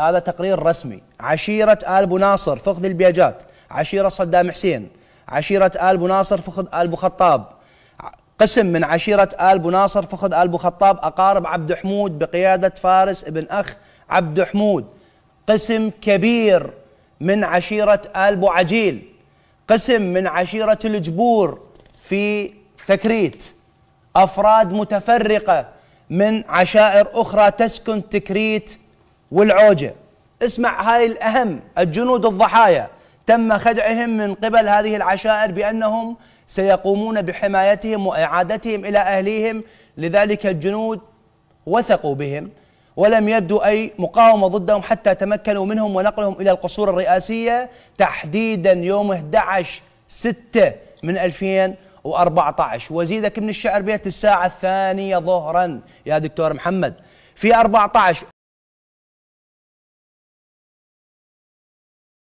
هذا تقرير رسمي عشيرة آل بناصر فخذ البيجات عشيرة صدام حسين عشيرة آل بناصر فخذ آل بخطاب قسم من عشيرة آل بناصر فخذ آل بخطاب أقارب عبد حمود بقيادة فارس ابن أخ عبد حمود قسم كبير من عشيرة آل بوعجيل قسم من عشيرة الجبور في تكريت أفراد متفرقة من عشائر أخرى تسكن تكريت والعوجة اسمع هاي الأهم الجنود الضحايا تم خدعهم من قبل هذه العشائر بأنهم سيقومون بحمايتهم وإعادتهم إلى أهليهم لذلك الجنود وثقوا بهم ولم يبدو أي مقاومة ضدهم حتى تمكنوا منهم ونقلهم إلى القصور الرئاسية تحديدا يوم 11 6 من 2014 وزيدك من الشعر بيت الساعة الثانية ظهرا يا دكتور محمد في 14